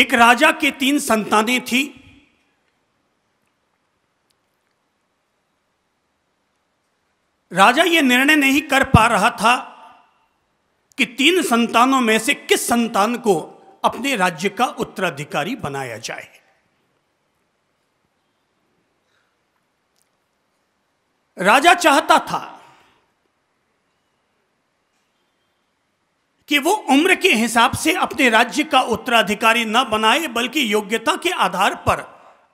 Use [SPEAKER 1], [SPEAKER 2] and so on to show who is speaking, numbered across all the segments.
[SPEAKER 1] एक राजा के तीन संतानें थी राजा यह निर्णय नहीं कर पा रहा था कि तीन संतानों में से किस संतान को अपने राज्य का उत्तराधिकारी बनाया जाए राजा चाहता था कि वो उम्र के हिसाब से अपने राज्य का उत्तराधिकारी न बनाए बल्कि योग्यता के आधार पर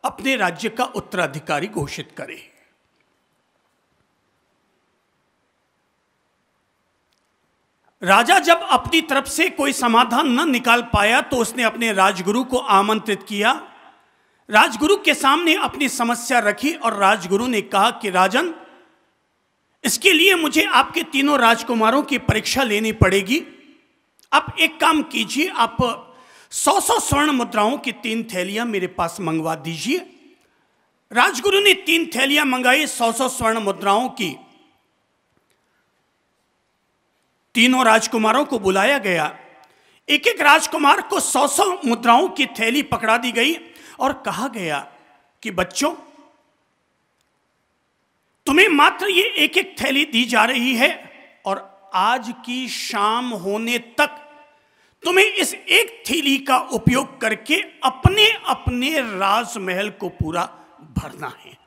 [SPEAKER 1] अपने राज्य का उत्तराधिकारी घोषित करे राजा जब अपनी तरफ से कोई समाधान न निकाल पाया तो उसने अपने राजगुरु को आमंत्रित किया राजगुरु के सामने अपनी समस्या रखी और राजगुरु ने कहा कि राजन इसके लिए मुझे आपके तीनों राजकुमारों की परीक्षा लेनी पड़ेगी आप एक काम कीजिए आप सौ सौ स्वर्ण मुद्राओं की तीन थैलियां मेरे पास मंगवा दीजिए राजगुरु ने तीन थैलियां मंगाई सौ सौ स्वर्ण मुद्राओं की तीनों राजकुमारों को बुलाया गया एक एक राजकुमार को सौ सौ मुद्राओं की थैली पकड़ा दी गई और कहा गया कि बच्चों तुम्हें मात्र ये एक एक थैली दी जा रही है और आज की शाम होने तक तुम्हें इस एक थैली का उपयोग करके अपने अपने राजमहल को पूरा भरना है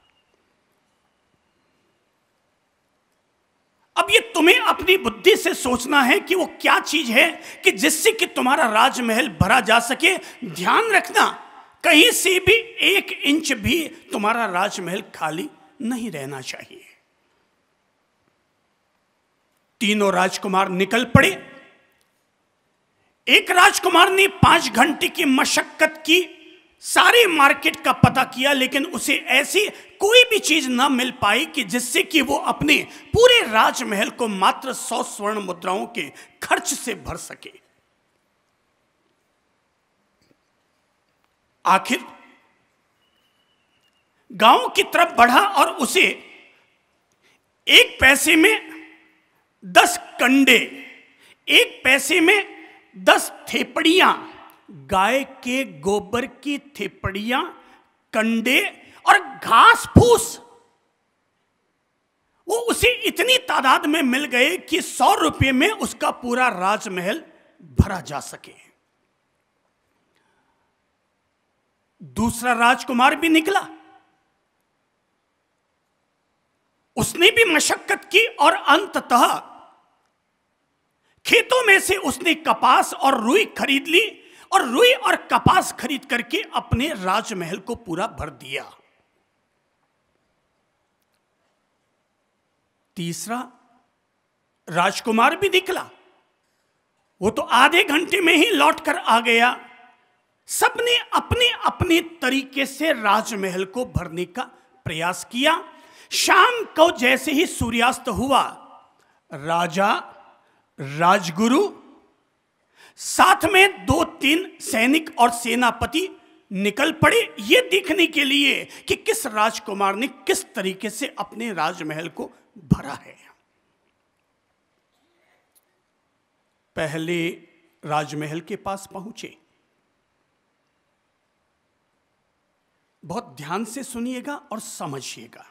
[SPEAKER 1] अब ये तुम्हें अपनी बुद्धि से सोचना है कि वो क्या चीज है कि जिससे कि तुम्हारा राजमहल भरा जा सके ध्यान रखना कहीं से भी एक इंच भी तुम्हारा राजमहल खाली नहीं रहना चाहिए तीनों राजकुमार निकल पड़े एक राजकुमार ने पांच घंटे की मशक्कत की सारे मार्केट का पता किया लेकिन उसे ऐसी कोई भी चीज ना मिल पाई कि जिससे कि वो अपने पूरे राजमहल को मात्र सौ स्वर्ण मुद्राओं के खर्च से भर सके आखिर गांव की तरफ बढ़ा और उसे एक पैसे में दस कंडे एक पैसे में दस थेपड़ियां गाय के गोबर की थेपड़ियां कंडे और घास फूस वो उसे इतनी तादाद में मिल गए कि सौ रुपये में उसका पूरा राजमहल भरा जा सके दूसरा राजकुमार भी निकला उसने भी मशक्कत की और अंततः खेतों में से उसने कपास और रुई खरीद ली और रुई और कपास खरीद करके अपने राजमहल को पूरा भर दिया तीसरा राजकुमार भी निकला वो तो आधे घंटे में ही लौट कर आ गया सबने अपने अपने तरीके से राजमहल को भरने का प्रयास किया शाम को जैसे ही सूर्यास्त हुआ राजा राजगुरु साथ में दो तीन सैनिक और सेनापति निकल पड़े ये देखने के लिए कि किस राजकुमार ने किस तरीके से अपने राजमहल को भरा है पहले राजमहल के पास पहुंचे बहुत ध्यान से सुनिएगा और समझिएगा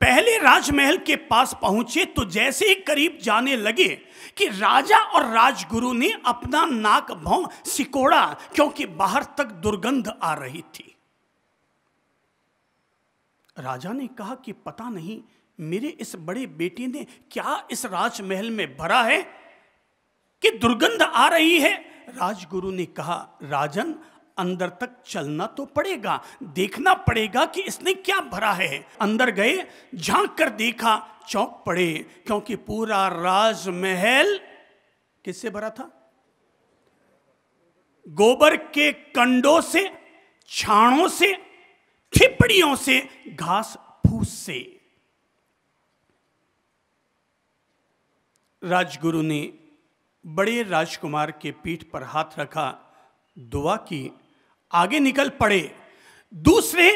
[SPEAKER 1] पहले राजमहल के पास पहुंचे तो जैसे ही करीब जाने लगे कि राजा और राजगुरु ने अपना नाक भौं सिकोड़ा क्योंकि बाहर तक दुर्गंध आ रही थी राजा ने कहा कि पता नहीं मेरे इस बड़े बेटे ने क्या इस राजमहल में भरा है कि दुर्गंध आ रही है राजगुरु ने कहा राजन अंदर तक चलना तो पड़ेगा देखना पड़ेगा कि इसने क्या भरा है अंदर गए झांक कर देखा चौंक पड़े क्योंकि पूरा राजमहल किससे भरा था गोबर के कंडों से छाणों से खिपड़ियों से घास फूस से राजगुरु ने बड़े राजकुमार के पीठ पर हाथ रखा दुआ की आगे निकल पड़े दूसरे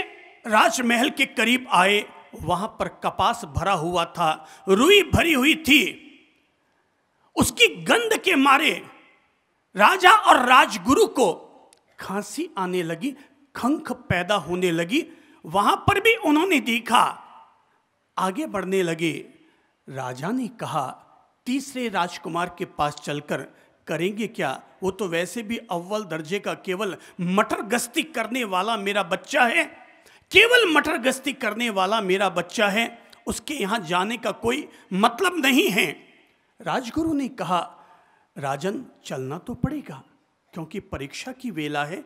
[SPEAKER 1] राजमहल के करीब आए वहां पर कपास भरा हुआ था रुई भरी हुई थी उसकी गंध के मारे राजा और राजगुरु को खांसी आने लगी खंख पैदा होने लगी वहां पर भी उन्होंने देखा आगे बढ़ने लगे राजा ने कहा तीसरे राजकुमार के पास चलकर करेंगे क्या वो तो वैसे भी अव्वल दर्जे का केवल मटर गस्ती करने वाला मेरा बच्चा है केवल मटर गस्ती करने वाला मेरा बच्चा है उसके यहाँ जाने का कोई मतलब नहीं है राजगुरु ने कहा राजन चलना तो पड़ेगा क्योंकि परीक्षा की वेला है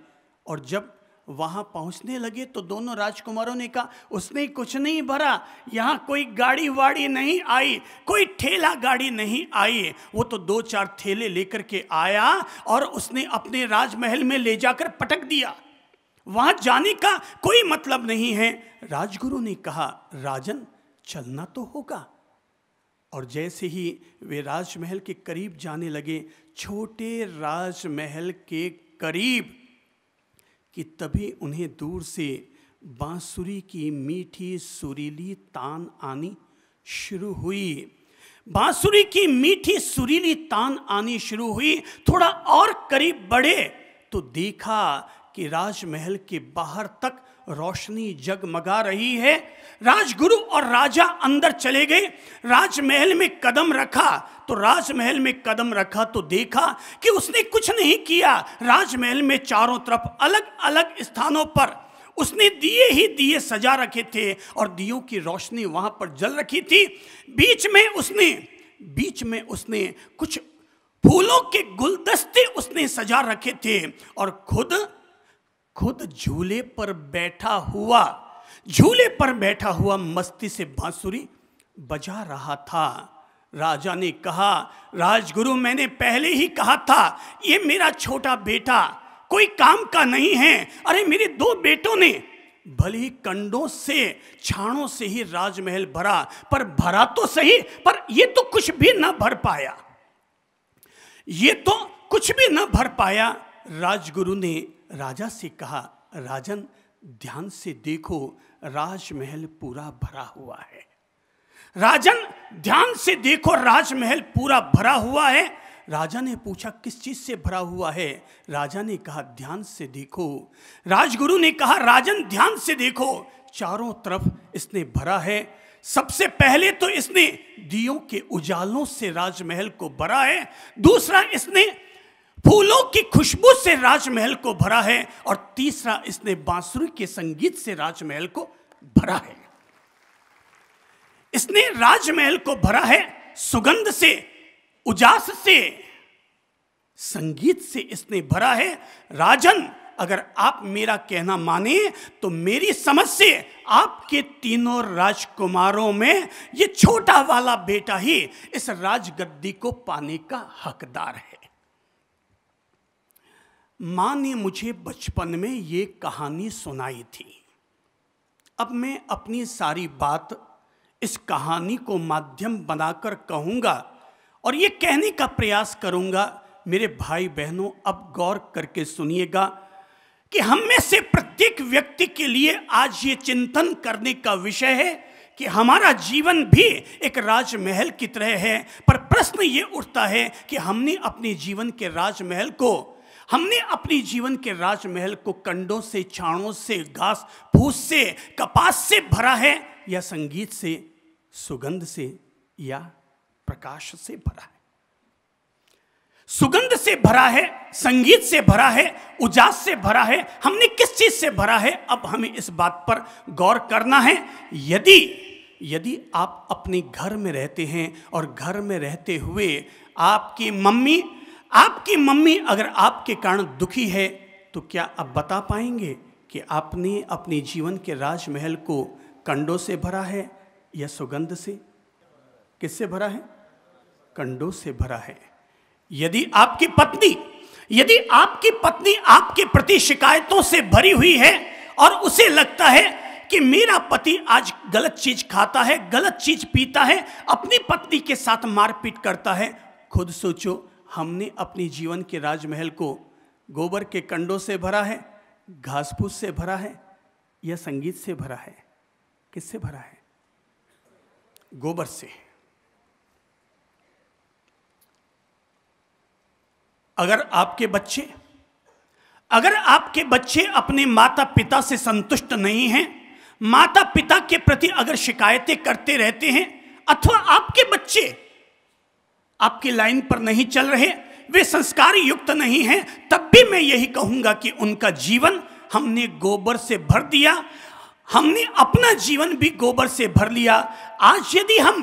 [SPEAKER 1] और जब वहां पहुंचने लगे तो दोनों राजकुमारों ने कहा उसने कुछ नहीं भरा यहाँ कोई गाड़ी वाड़ी नहीं आई कोई ठेला गाड़ी नहीं आई वो तो दो चार ठेले लेकर के आया और उसने अपने राजमहल में ले जाकर पटक दिया वहां जाने का कोई मतलब नहीं है राजगुरु ने कहा राजन चलना तो होगा और जैसे ही वे राजमहल के करीब जाने लगे छोटे राजमहल के करीब कि तभी उन्हें दूर से बांसुरी की मीठी सुरीली तान आनी शुरू हुई बांसुरी की मीठी सुरीली तान आनी शुरू हुई थोड़ा और करीब बढ़े तो देखा कि राजमहल के बाहर तक रोशनी जगमगा रही है राजगुरु और राजा अंदर चले गए राजमहल में कदम रखा तो राजमहल में कदम रखा तो देखा कि उसने कुछ नहीं किया राजमहल में चारों तरफ अलग अलग स्थानों पर उसने दिए ही दिए सजा रखे थे और दियों की रोशनी वहां पर जल रखी थी बीच में उसने बीच में उसने कुछ फूलों के गुलदस्ते उसने सजा रखे थे और खुद खुद झूले पर बैठा हुआ झूले पर बैठा हुआ मस्ती से बांसुरी बजा रहा था राजा ने कहा राजगुरु मैंने पहले ही कहा था ये मेरा छोटा बेटा कोई काम का नहीं है अरे मेरे दो बेटों ने भले ही कंडों से छाणों से ही राजमहल भरा पर भरा तो सही पर ये तो कुछ भी ना भर पाया ये तो कुछ भी ना भर पाया राजगुरु ने राजा से कहा राजन ध्यान से देखो राजमहल पूरा भरा हुआ है राजन ध्यान से देखो राजमहल पूरा भरा हुआ है राजा ने पूछा किस चीज से भरा हुआ है राजा ने कहा ध्यान से देखो राजगुरु ने कहा राजन ध्यान से देखो चारों तरफ इसने भरा है सबसे पहले तो इसने दियो के उजालों से राजमहल को भरा है दूसरा इसने फूलों की खुशबू से राजमहल को भरा है और तीसरा इसने बांसुरी के संगीत से राजमहल को भरा है इसने राजमहल को भरा है सुगंध से उजास से संगीत से इसने भरा है राजन अगर आप मेरा कहना माने तो मेरी समझ से आपके तीनों राजकुमारों में ये छोटा वाला बेटा ही इस राजगद्दी को पाने का हकदार है माँ ने मुझे बचपन में ये कहानी सुनाई थी अब मैं अपनी सारी बात इस कहानी को माध्यम बनाकर कहूँगा और ये कहने का प्रयास करूँगा मेरे भाई बहनों अब गौर करके सुनिएगा कि हम में से प्रत्येक व्यक्ति के लिए आज ये चिंतन करने का विषय है कि हमारा जीवन भी एक राजमहल की तरह है पर प्रश्न ये उठता है कि हमने अपने जीवन के राजमहल को हमने अपने जीवन के राजमहल को कंडों से छाणों से घास फूस से कपास से भरा है या संगीत से सुगंध से या प्रकाश से भरा है सुगंध से भरा है संगीत से भरा है उजास से भरा है हमने किस चीज से भरा है अब हमें इस बात पर गौर करना है यदि यदि आप अपने घर में रहते हैं और घर में रहते हुए आपकी मम्मी आपकी मम्मी अगर आपके कारण दुखी है तो क्या आप बता पाएंगे कि आपने अपने जीवन के राजमहल को कंडों से भरा है या सुगंध से किससे भरा है कंडों से भरा है यदि आपकी पत्नी यदि आपकी पत्नी आपके प्रति शिकायतों से भरी हुई है और उसे लगता है कि मेरा पति आज गलत चीज खाता है गलत चीज पीता है अपनी पत्नी के साथ मारपीट करता है खुद सोचो हमने अपने जीवन के राजमहल को गोबर के कंडों से भरा है घास फूस से भरा है या संगीत से भरा है किससे भरा है गोबर से अगर आपके बच्चे अगर आपके बच्चे अपने माता पिता से संतुष्ट नहीं हैं माता पिता के प्रति अगर शिकायतें करते रहते हैं अथवा आपके बच्चे आपकी लाइन पर नहीं चल रहे वे संस्कार युक्त नहीं हैं तब भी मैं यही कहूंगा कि उनका जीवन हमने गोबर से भर दिया हमने अपना जीवन भी गोबर से भर लिया आज यदि हम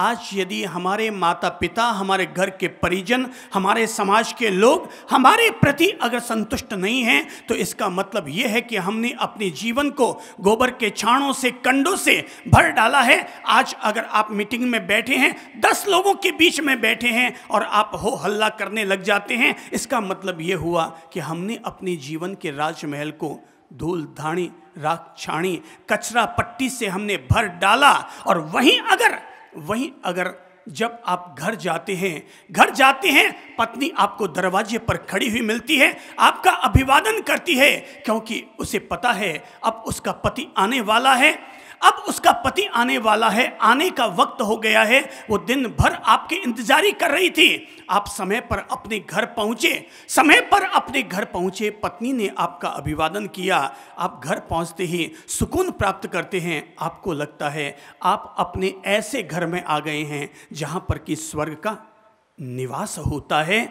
[SPEAKER 1] आज यदि हमारे माता पिता हमारे घर के परिजन हमारे समाज के लोग हमारे प्रति अगर संतुष्ट नहीं हैं तो इसका मतलब ये है कि हमने अपने जीवन को गोबर के छाणों से कंडों से भर डाला है आज अगर आप मीटिंग में बैठे हैं दस लोगों के बीच में बैठे हैं और आप हो हल्ला करने लग जाते हैं इसका मतलब ये हुआ कि हमने अपने जीवन के राजमहल को धूल धाणी राख छाणी कचरा पट्टी से हमने भर डाला और वहीं अगर वहीं अगर जब आप घर जाते हैं घर जाते हैं पत्नी आपको दरवाजे पर खड़ी हुई मिलती है आपका अभिवादन करती है क्योंकि उसे पता है अब उसका पति आने वाला है अब उसका पति आने वाला है आने का वक्त हो गया है वो दिन भर आपकी इंतजारी कर रही थी आप समय पर अपने घर पहुंचे समय पर अपने घर पहुंचे पत्नी ने आपका अभिवादन किया आप घर पहुंचते ही सुकून प्राप्त करते हैं आपको लगता है आप अपने ऐसे घर में आ गए हैं जहां पर कि स्वर्ग का निवास होता है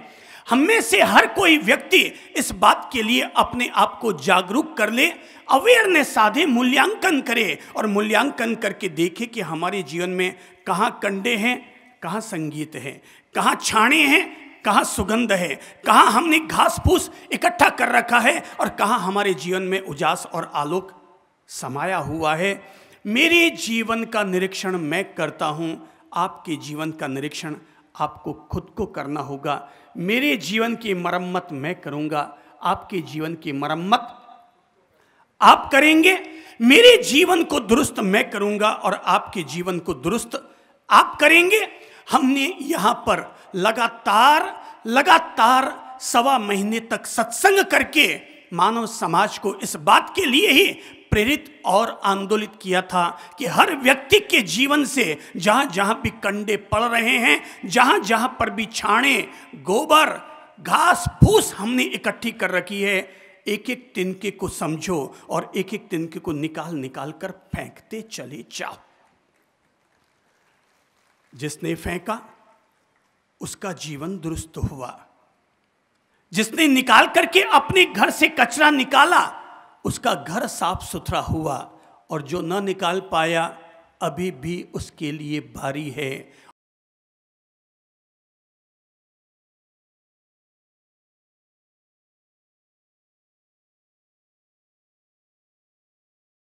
[SPEAKER 1] हम में से हर कोई व्यक्ति इस बात के लिए अपने आप को जागरूक कर ले अवेयरनेस साधे मूल्यांकन करे और मूल्यांकन करके देखे कि हमारे जीवन में कहाँ कंडे हैं कहाँ संगीत है कहाँ छाणे हैं कहाँ सुगंध है कहाँ हमने घास फूस इकट्ठा कर रखा है और कहाँ हमारे जीवन में उजास और आलोक समाया हुआ है मेरे जीवन का निरीक्षण मैं करता हूँ आपके जीवन का निरीक्षण आपको खुद को करना होगा मेरे जीवन की मरम्मत मैं करूंगा आपके जीवन की मरम्मत आप करेंगे मेरे जीवन को दुरुस्त मैं करूंगा और आपके जीवन को दुरुस्त आप करेंगे हमने यहां पर लगातार लगातार सवा महीने तक सत्संग करके मानव समाज को इस बात के लिए ही प्रेरित और आंदोलित किया था कि हर व्यक्ति के जीवन से जहाँ जहाँ भी कंडे पड़ रहे हैं जहाँ जहाँ पर भी छाणे गोबर घास फूस हमने इकट्ठी कर रखी है एक एक तिनके को समझो और एक एक तिनके को निकाल निकाल कर फेंकते चले जाओ जिसने फेंका उसका जीवन दुरुस्त हुआ जिसने निकाल करके अपने घर से कचरा निकाला उसका घर साफ सुथरा हुआ और जो न निकाल पाया अभी भी उसके लिए भारी है